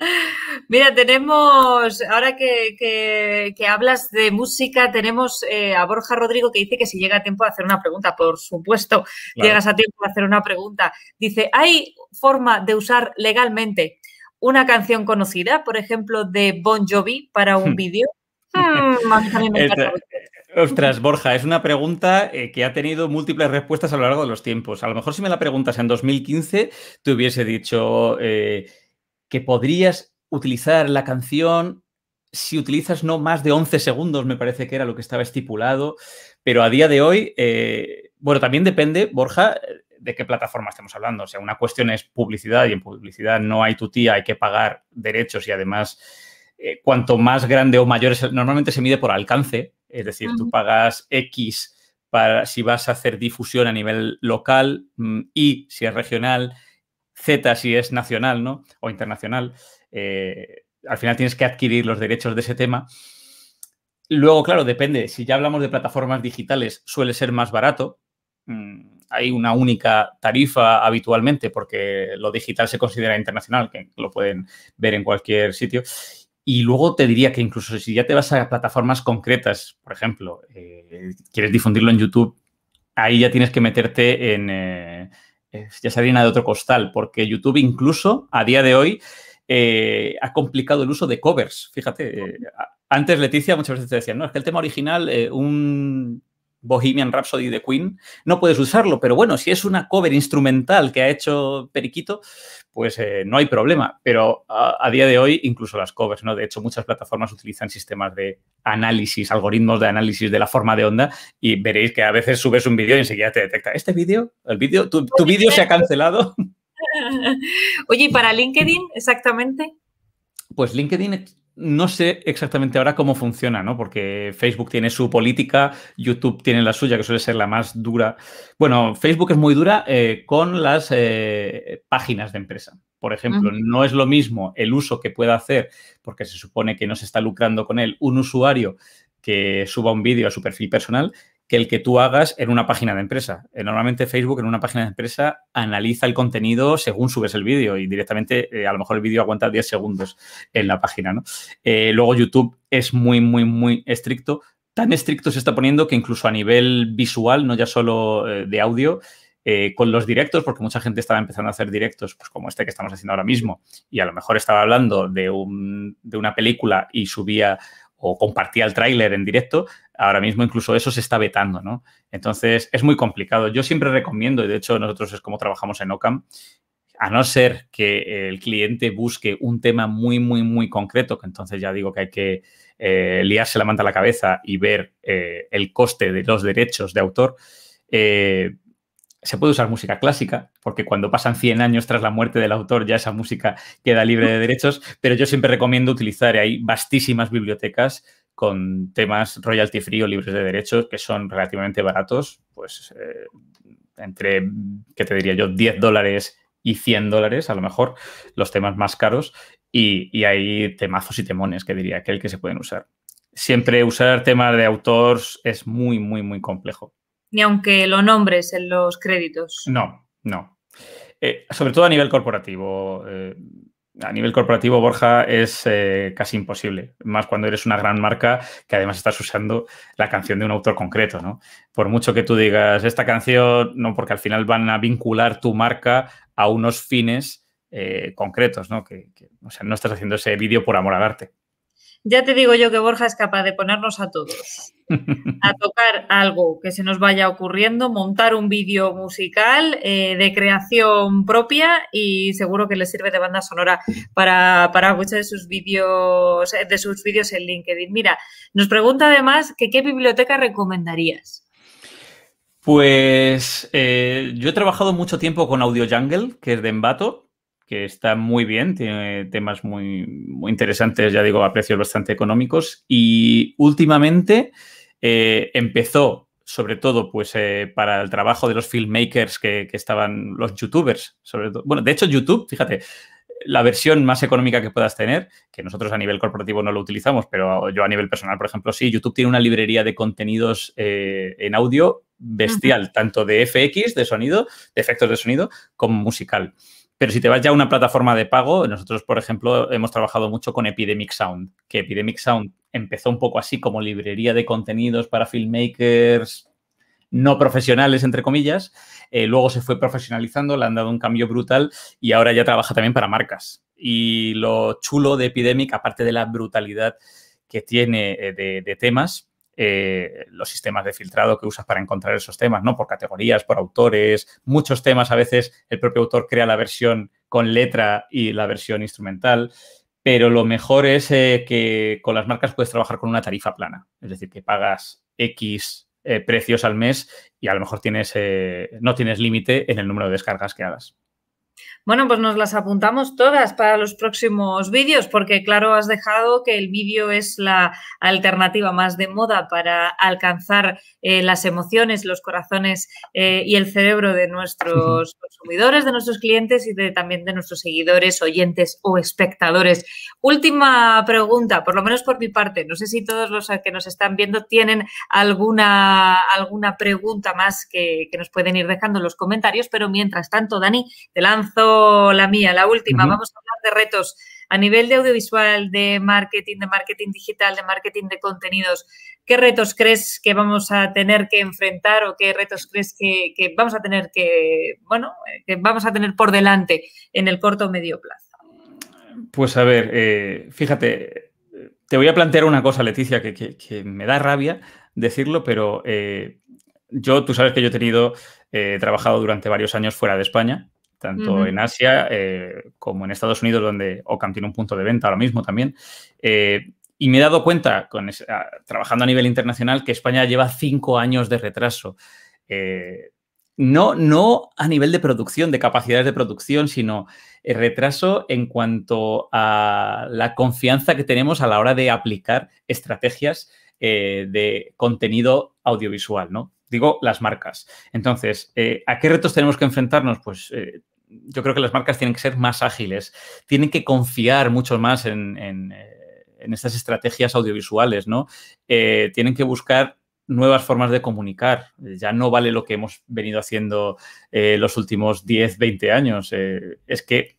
Mira, tenemos, ahora que, hablas de música, tenemos eh, a Borja Rodrigo que dice que si llega a tiempo de hacer una pregunta, por supuesto, llegas a tiempo de hacer una pregunta. Dice, ¿hay forma de usar legalmente una canción conocida, por ejemplo, de Bon Jovi para un vídeo? Hmm, Ostras, Borja, es una pregunta eh, que ha tenido múltiples respuestas a lo largo de los tiempos. A lo mejor si me la preguntas en 2015, te hubiese dicho eh, que podrías utilizar la canción si utilizas no más de 11 segundos, me parece que era lo que estaba estipulado, pero a día de hoy, eh, bueno, también depende, Borja, de qué plataforma estemos hablando. O sea, una cuestión es publicidad y en publicidad no hay tu hay que pagar derechos y además, eh, cuanto más grande o mayor es, normalmente se mide por alcance, es decir, tú pagas X para si vas a hacer difusión a nivel local, mm, Y si es regional, Z si es nacional, ¿no? O internacional. Eh, al final tienes que adquirir los derechos de ese tema. Luego, claro, depende. Si ya hablamos de plataformas digitales, suele ser más barato. Mm, hay una única tarifa habitualmente porque lo digital se considera internacional, que lo pueden ver en cualquier sitio. Y luego te diría que incluso si ya te vas a plataformas concretas, por ejemplo, eh, quieres difundirlo en YouTube, ahí ya tienes que meterte en... Eh, ya sería de otro costal, porque YouTube incluso a día de hoy eh, ha complicado el uso de covers. Fíjate, eh, antes Leticia muchas veces te decía, no, es que el tema original, eh, un Bohemian Rhapsody de Queen, no puedes usarlo, pero bueno, si es una cover instrumental que ha hecho Periquito, pues no hay problema. Pero a, día de hoy, incluso las covers, ¿no? De hecho, muchas plataformas utilizan sistemas de análisis, algoritmos de análisis de la forma de onda, y veréis que a veces subes un vídeo y enseguida te detecta, este vídeo, el vídeo, tu, tu vídeo se ha cancelado. Oye, ¿y para LinkedIn exactamente? Pues LinkedIn no sé exactamente ahora cómo funciona, ¿no? Porque Facebook tiene su política, YouTube tiene la suya, que suele ser la más dura. Bueno, Facebook es muy dura eh, con las eh, páginas de empresa. Por ejemplo, no es lo mismo el uso que pueda hacer, porque se supone que no se está lucrando con él, un usuario que suba un vídeo a su perfil personal que el que tú hagas en una página de empresa. Eh, normalmente Facebook en una página de empresa analiza el contenido según subes el vídeo y directamente eh, a lo mejor el vídeo aguanta 10 segundos en la página. ¿no? Eh, luego YouTube es muy, muy, muy estricto. Tan estricto se está poniendo que incluso a nivel visual, no ya solo de audio, con los directos, porque mucha gente estaba empezando a hacer directos, pues como este que estamos haciendo ahora mismo, y a lo mejor estaba hablando de, de una película y subía o compartía el tráiler en directo, ahora mismo incluso eso se está vetando, ¿no? Entonces es muy complicado. Yo siempre recomiendo, y de hecho nosotros es como trabajamos en OCAM, a no ser que el cliente busque un tema muy, muy, muy concreto, que entonces ya digo que hay que eh, liarse la manta a la cabeza y ver eh, el coste de los derechos de autor, eh, se puede usar música clásica, porque cuando pasan 100 años tras la muerte del autor ya esa música queda libre de derechos, pero yo siempre recomiendo utilizar, hay vastísimas bibliotecas con temas royalty free o libres de derechos que son relativamente baratos, pues eh, entre, ¿qué te diría yo?, 10 dólares y 100 dólares, a lo mejor los temas más caros, y, hay temazos y temones, que diría aquel que se pueden usar. Siempre usar temas de autores es muy, muy, muy complejo. Ni aunque lo nombres en los créditos. No, no. Eh, sobre todo a nivel corporativo. Eh, a nivel corporativo, Borja, es eh, casi imposible, más cuando eres una gran marca que además estás usando la canción de un autor concreto, ¿no? Por mucho que tú digas esta canción, no, porque al final van a vincular tu marca a unos fines concretos, ¿no? Que, o sea, no estás haciendo ese vídeo por amor al arte. Ya te digo yo que Borja es capaz de ponernos a todos, a tocar algo que se nos vaya ocurriendo, montar un vídeo musical eh, de creación propia y seguro que le sirve de banda sonora para, para muchos de sus vídeos de sus vídeos en LinkedIn. Mira, nos pregunta además que qué biblioteca recomendarías. Pues eh, yo he trabajado mucho tiempo con Audio Jungle, que es de Embato, que está muy bien, tiene temas muy, muy interesantes, ya digo, a precios bastante económicos. Y últimamente eh, empezó, sobre todo, pues eh, para el trabajo de los filmmakers que, estaban los youtubers, sobre todo. Bueno, de hecho, YouTube, fíjate, la versión más económica que puedas tener, que nosotros a nivel corporativo no lo utilizamos, pero yo a nivel personal, por ejemplo, sí, YouTube tiene una librería de contenidos eh, en audio bestial, tanto de FX, de sonido, de efectos de sonido, como musical. Pero si te vas ya a una plataforma de pago, nosotros, por ejemplo, hemos trabajado mucho con Epidemic Sound, que Epidemic Sound empezó un poco así como librería de contenidos para filmmakers no profesionales, entre comillas. Eh, luego se fue profesionalizando, le han dado un cambio brutal y ahora ya trabaja también para marcas. Y lo chulo de Epidemic, aparte de la brutalidad que tiene eh, de temas, eh, los sistemas de filtrado que usas para encontrar esos temas, ¿no? Por categorías, por autores, muchos temas. A veces el propio autor crea la versión con letra y la versión instrumental. Pero lo mejor es eh, que con las marcas puedes trabajar con una tarifa plana. Es decir, que pagas X eh, precios al mes y a lo mejor tienes, no tienes límite en el número de descargas que hagas. Bueno, pues nos las apuntamos todas para los próximos vídeos, porque claro, has dejado que el vídeo es la alternativa más de moda para alcanzar eh, las emociones, los corazones eh, y el cerebro de nuestros consumidores, de nuestros clientes y de, también de nuestros seguidores, oyentes o espectadores. Última pregunta, por lo menos por mi parte. No sé si todos los que nos están viendo tienen alguna, alguna pregunta más que, que nos pueden ir dejando en los comentarios, pero mientras tanto, Dani, te lanzo la mía, la última. Vamos a hablar de retos a nivel de audiovisual, de marketing, de marketing digital, de marketing de contenidos. ¿Qué retos crees que vamos a tener que enfrentar o qué retos crees que, vamos a tener que, bueno, que vamos a tener por delante en el corto o medio plazo? Pues a ver, eh, fíjate, te voy a plantear una cosa, Leticia, que, me da rabia decirlo, pero eh, yo, tú sabes que yo he tenido, eh, he trabajado durante varios años fuera de España tanto en Asia eh, como en Estados Unidos, donde Ocam tiene un punto de venta ahora mismo también. Eh, y me he dado cuenta, ah, trabajando a nivel internacional, que España lleva cinco años de retraso. Eh, no, no a nivel de producción, de capacidades de producción, sino el retraso en cuanto a la confianza que tenemos a la hora de aplicar estrategias de contenido audiovisual, ¿no? digo las marcas. Entonces, ¿a qué retos tenemos que enfrentarnos? Pues yo creo que las marcas tienen que ser más ágiles, tienen que confiar mucho más en, eh, estas estrategias audiovisuales, ¿no? Eh, tienen que buscar nuevas formas de comunicar. Ya no vale lo que hemos venido haciendo eh, los últimos 10, 20 años. es que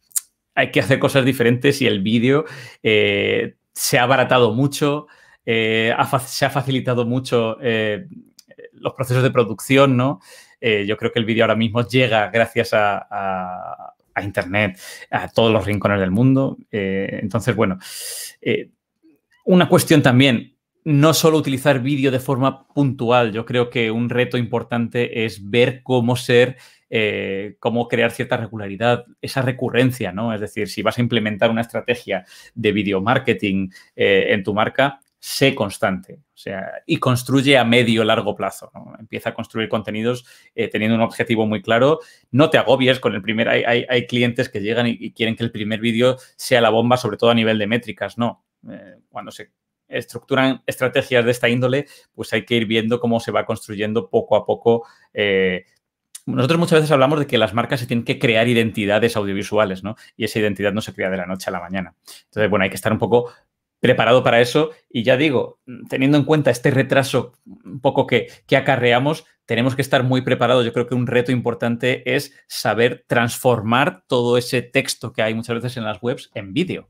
hay que hacer cosas diferentes y el vídeo se ha abaratado mucho, se ha facilitado mucho los procesos de producción, ¿no? Eh, yo creo que el vídeo ahora mismo llega gracias a, Internet, a todos los rincones del mundo. Eh, entonces, bueno, eh, una cuestión también, no solo utilizar vídeo de forma puntual, yo creo que un reto importante es ver cómo ser cómo crear cierta regularidad, esa recurrencia, ¿no? Es decir, si vas a implementar una estrategia de video marketing en tu marca, sé constante, o sea, y construye a medio largo plazo. Empieza a construir contenidos eh, teniendo un objetivo muy claro. No te agobies con el primer. Hay, hay, clientes que llegan y, quieren que el primer vídeo sea la bomba, sobre todo a nivel de métricas. No. Eh, cuando se estructuran estrategias de esta índole, pues hay que ir viendo cómo se va construyendo poco a poco. Eh, nosotros muchas veces hablamos de que las marcas se tienen que crear identidades audiovisuales, ¿no? Y esa identidad no se crea de la noche a la mañana. Entonces, bueno, hay que estar un poco preparado para eso. Y ya digo, teniendo en cuenta este retraso un poco que, acarreamos, tenemos que estar muy preparados. Yo creo que un reto importante es saber transformar todo ese texto que hay muchas veces en las webs en vídeo.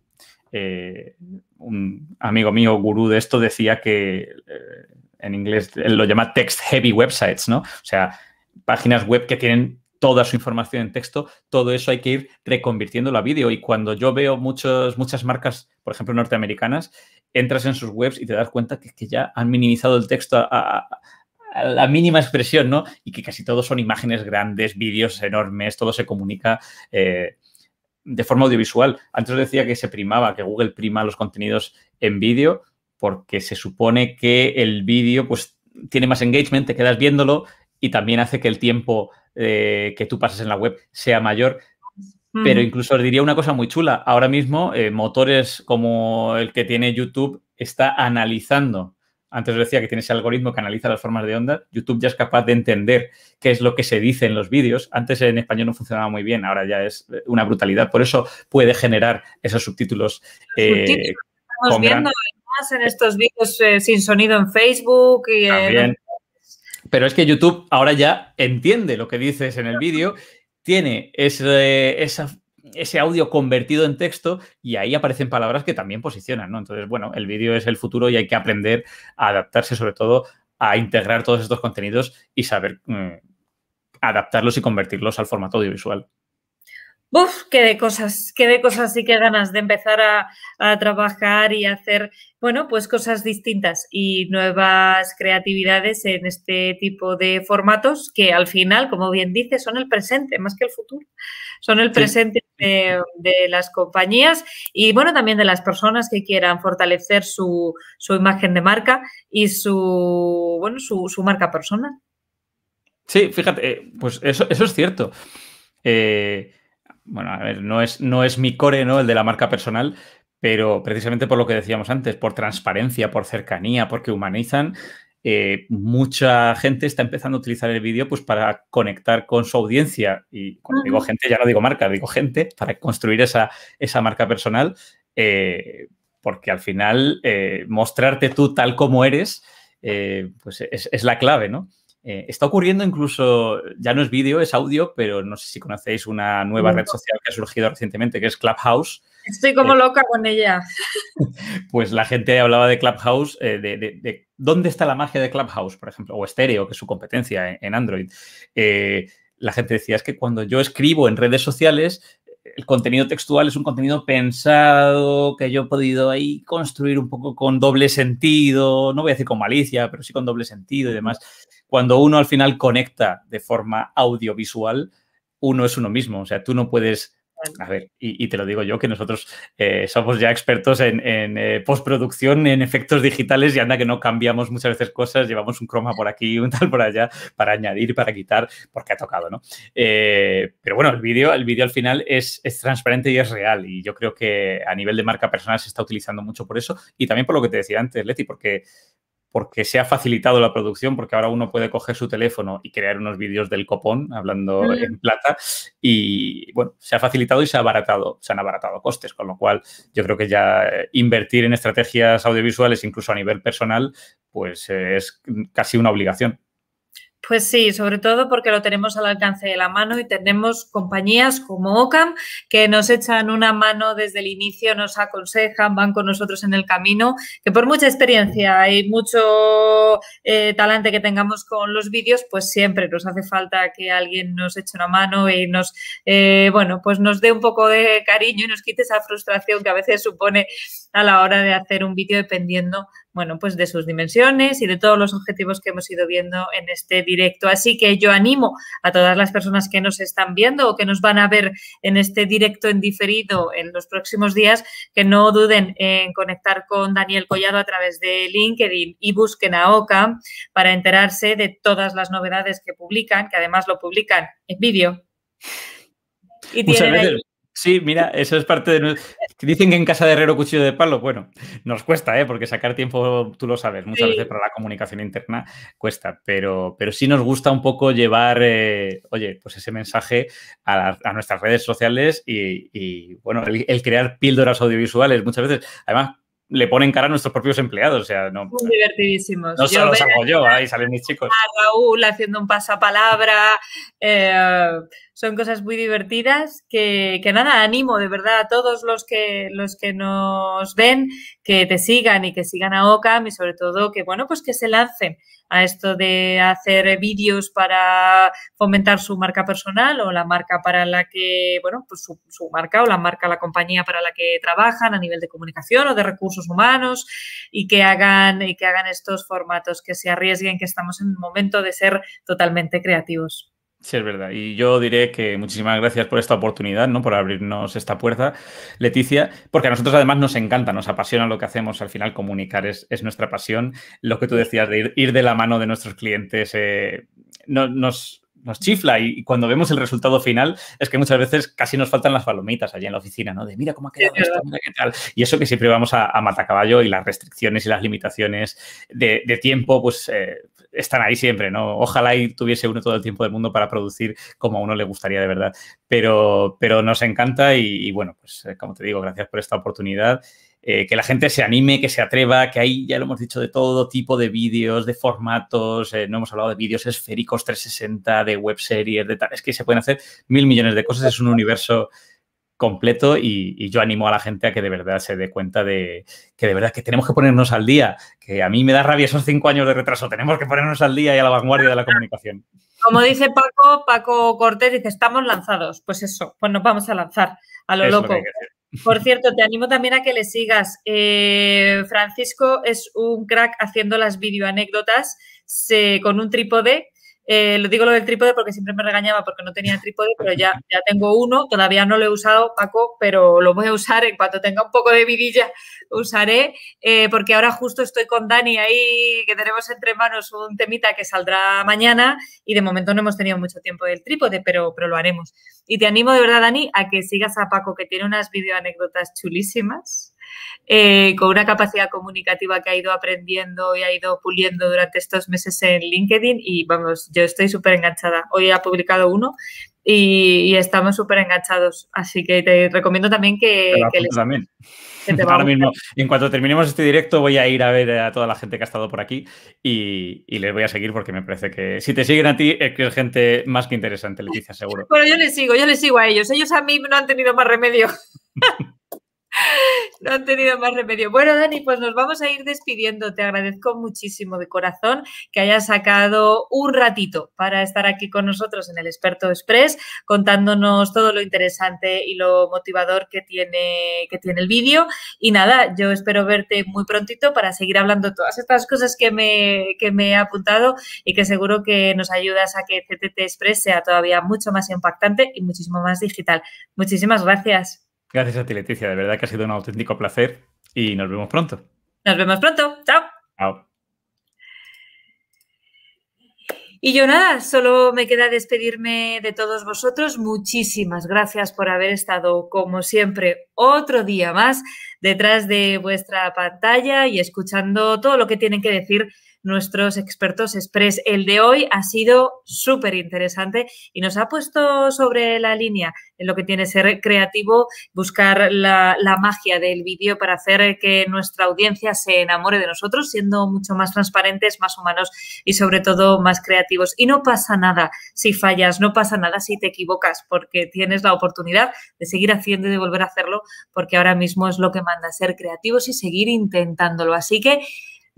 Eh, un amigo mío, gurú de esto, decía que eh, en inglés lo llama text heavy websites, ¿no? O sea, páginas web que tienen toda su información en texto, todo eso hay que ir reconvirtiéndolo a vídeo. Y cuando yo veo muchas marcas, por ejemplo, norteamericanas, entras en sus webs y te das cuenta que, que ya han minimizado el texto a, la mínima expresión, ¿no? Y que casi todo son imágenes grandes, vídeos enormes, todo se comunica. Eh, de forma audiovisual. Antes decía que se primaba, que Google prima los contenidos en vídeo, porque se supone que el vídeo pues, tiene más engagement, te quedas viéndolo y también hace que el tiempo eh, que tú pases en la web sea mayor. Pero incluso os diría una cosa muy chula. Ahora mismo, eh, motores como el que tiene YouTube está analizando. Antes decía que tiene ese algoritmo que analiza las formas de onda. YouTube ya es capaz de entender qué es lo que se dice en los vídeos. Antes en español no funcionaba muy bien, ahora ya es eh, una brutalidad. Por eso puede generar esos subtítulos. estamos viendo en estos vídeos sin sonido en Facebook y También. Pero es que YouTube ahora ya entiende lo que dices en el vídeo, tiene ese, audio convertido en texto y ahí aparecen palabras que también posicionan, ¿no? Entonces, bueno, el vídeo es el futuro y hay que aprender a adaptarse sobre todo a integrar todos estos contenidos y saber mm, adaptarlos y convertirlos al formato audiovisual. ¡Buf! ¡Qué de cosas! ¡Qué de cosas y qué ganas de empezar a, trabajar y hacer, bueno, pues cosas distintas y nuevas creatividades en este tipo de formatos que al final, como bien dice, son el presente más que el futuro. Son el presente de, las compañías y, bueno, también de las personas que quieran fortalecer su, su imagen de marca y su, bueno, su, marca personal. Sí, fíjate, eh, pues eso, eso es cierto. Eh bueno, a ver, no es, no es mi core, ¿no? El de la marca personal, pero precisamente por lo que decíamos antes, por transparencia, por cercanía, porque humanizan, eh, mucha gente está empezando a utilizar el vídeo pues para conectar con su audiencia y cuando digo gente ya no digo marca, digo gente para construir esa, esa marca personal eh, porque al final eh, mostrarte tú tal como eres pues es, la clave, ¿no? Eh, está ocurriendo incluso, ya no es vídeo, es audio, pero no sé si conocéis una nueva red social que ha surgido recientemente, que es Clubhouse. Estoy como eh, loca con ella. Pues la gente hablaba de Clubhouse, eh, de, dónde está la magia de Clubhouse, por ejemplo, o Stereo, que es su competencia en, en Android. la gente decía, es que cuando yo escribo en redes sociales, el contenido textual es un contenido pensado, que yo he podido ahí construir un poco con doble sentido, no voy a decir con malicia, pero sí con doble sentido y demás. Cuando uno al final conecta de forma audiovisual, uno es uno mismo, o sea, tú no puedes a ver, y, te lo digo yo, que nosotros eh, somos ya expertos en, eh, postproducción, en efectos digitales, y anda que no cambiamos muchas veces cosas, llevamos un croma por aquí, un tal por allá, para añadir, para quitar, porque ha tocado, ¿no? Eh, pero bueno, el vídeo el al final es, es, transparente y es real, y yo creo que a nivel de marca personal se está utilizando mucho por eso, y también por lo que te decía antes, Leti, porque porque se ha facilitado la producción, porque ahora uno puede coger su teléfono y crear unos vídeos del copón, hablando en plata, y bueno, se ha facilitado y se ha abaratado, se han abaratado costes, con lo cual yo creo que ya invertir en estrategias audiovisuales, incluso a nivel personal, pues eh, es casi una obligación. Pues sí, sobre todo porque lo tenemos al alcance de la mano y tenemos compañías como OCAM que nos echan una mano desde el inicio, nos aconsejan, van con nosotros en el camino, que por mucha experiencia y mucho eh, talante que tengamos con los vídeos, pues siempre nos hace falta que alguien nos eche una mano y nos, eh, bueno, pues nos dé un poco de cariño y nos quite esa frustración que a veces supone a la hora de hacer un vídeo dependiendo bueno, pues de sus dimensiones y de todos los objetivos que hemos ido viendo en este directo. Así que yo animo a todas las personas que nos están viendo o que nos van a ver en este directo en diferido en los próximos días, que no duden en conectar con Daniel Collado a través de LinkedIn y busquen a OCA para enterarse de todas las novedades que publican, que además lo publican en vídeo. Sí, mira, eso es parte de Dicen que en casa de herrero cuchillo de palo, bueno, nos cuesta, ¿eh? porque sacar tiempo, tú lo sabes, muchas veces para la comunicación interna cuesta, pero, pero sí nos gusta un poco llevar, eh, oye, pues ese mensaje a, nuestras redes sociales y, bueno, el, crear píldoras audiovisuales muchas veces, además le ponen cara a nuestros propios empleados. O sea, no, divertidísimos. No solo los yo, ahí salen mis chicos. A Raúl haciendo un pasapalabra. Eh, son cosas muy divertidas que, que, nada, animo de verdad a todos los que, los que nos ven que te sigan y que sigan a OCAM y sobre todo que, bueno, pues que se lancen a esto de hacer vídeos para fomentar su marca personal o la marca para la que, bueno, pues su, marca o la marca, la compañía para la que trabajan a nivel de comunicación o de recursos humanos y que hagan, y que hagan estos formatos, que se arriesguen, que estamos en un momento de ser totalmente creativos. Sí, es verdad. Y yo diré que muchísimas gracias por esta oportunidad, ¿no? Por abrirnos esta puerta, Leticia, porque a nosotros además nos encanta, nos apasiona lo que hacemos. Al final, comunicar es, nuestra pasión. Lo que tú decías de ir, de la mano de nuestros clientes eh, no, nos, nos chifla y, cuando vemos el resultado final es que muchas veces casi nos faltan las palomitas allí en la oficina, ¿no? De mira cómo ha quedado esto, mira qué tal. Y eso que siempre vamos a, matacaballo y las restricciones y las limitaciones de, tiempo, pues eh, están ahí siempre, ¿no? Ojalá y tuviese uno todo el tiempo del mundo para producir como a uno le gustaría de verdad. Pero, pero nos encanta y, bueno, pues eh, como te digo, gracias por esta oportunidad eh, que la gente se anime, que se atreva, que ahí ya lo hemos dicho de todo tipo de vídeos, de formatos, eh, no hemos hablado de vídeos esféricos 360, de web series, de tal, es que se pueden hacer mil millones de cosas, es un universo completo y, yo animo a la gente a que de verdad se dé cuenta de que de verdad que tenemos que ponernos al día, que a mí me da rabia esos cinco años de retraso, tenemos que ponernos al día y a la vanguardia de la comunicación. Como dice Paco, Paco Cortés dice, estamos lanzados, pues eso, pues nos vamos a lanzar a lo loco. Por cierto, te animo también a que le sigas. Eh, Francisco es un crack haciendo las videoanécdotas con un trípode eh, lo digo lo del trípode porque siempre me regañaba porque no tenía trípode, pero ya, ya tengo uno, todavía no lo he usado, Paco, pero lo voy a usar en cuanto tenga un poco de vidilla, usaré, eh, porque ahora justo estoy con Dani ahí, que tenemos entre manos un temita que saldrá mañana y de momento no hemos tenido mucho tiempo del trípode, pero, pero lo haremos. Y te animo de verdad, Dani, a que sigas a Paco, que tiene unas videoanécdotas chulísimas. Eh, con una capacidad comunicativa que ha ido aprendiendo y ha ido puliendo durante estos meses en LinkedIn y vamos, yo estoy súper enganchada. Hoy ha publicado uno y, estamos súper enganchados, así que te recomiendo también que... Ahora mismo, en cuanto terminemos este directo, voy a ir a ver a toda la gente que ha estado por aquí y, les voy a seguir porque me parece que si te siguen a ti es que es gente más que interesante, Leticia, seguro. Bueno, yo les sigo, yo les sigo a ellos. Ellos a mí no han tenido más remedio. No han tenido más remedio. Bueno, Dani, pues nos vamos a ir despidiendo. Te agradezco muchísimo de corazón que hayas sacado un ratito para estar aquí con nosotros en el Experto Express, contándonos todo lo interesante y lo motivador que tiene, que tiene el vídeo. Y nada, yo espero verte muy prontito para seguir hablando todas estas cosas que me, que me he apuntado y que seguro que nos ayudas a que CTT Express sea todavía mucho más impactante y muchísimo más digital. Muchísimas gracias. Gracias a ti, Leticia. De verdad que ha sido un auténtico placer y nos vemos pronto. Nos vemos pronto. Chao. Chao. Y yo nada, solo me queda despedirme de todos vosotros. Muchísimas gracias por haber estado, como siempre, otro día más detrás de vuestra pantalla y escuchando todo lo que tienen que decir nuestros expertos express. El de hoy ha sido súper interesante y nos ha puesto sobre la línea en lo que tiene ser creativo, buscar la, magia del vídeo para hacer que nuestra audiencia se enamore de nosotros, siendo mucho más transparentes, más humanos y sobre todo más creativos. Y no pasa nada si fallas, no pasa nada si te equivocas, porque tienes la oportunidad de seguir haciendo y de volver a hacerlo, porque ahora mismo es lo que manda ser creativos y seguir intentándolo. Así que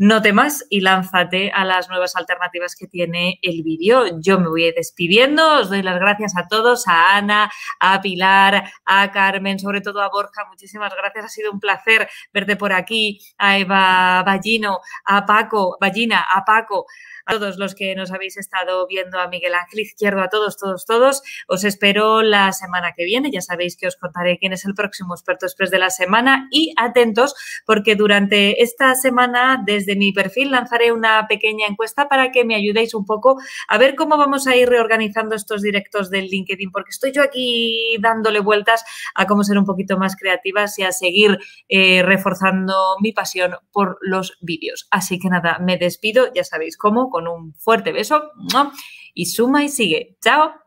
no temas y lánzate a las nuevas alternativas que tiene el vídeo. Yo me voy despidiendo, os doy las gracias a todos, a Ana, a Pilar, a Carmen, sobre todo a Borja, muchísimas gracias, ha sido un placer verte por aquí, a Eva Ballino, a Paco, Ballina, a Paco a todos los que nos habéis estado viendo, a Miguel Ángel Izquierdo, a todos, todos, todos. Os espero la semana que viene. Ya sabéis que os contaré quién es el próximo experto express de la semana y atentos porque durante esta semana desde mi perfil lanzaré una pequeña encuesta para que me ayudéis un poco a ver cómo vamos a ir reorganizando estos directos del LinkedIn porque estoy yo aquí dándole vueltas a cómo ser un poquito más creativas y a seguir eh, reforzando mi pasión por los vídeos. Así que nada, me despido, ya sabéis cómo con un fuerte beso y suma y sigue. Chao.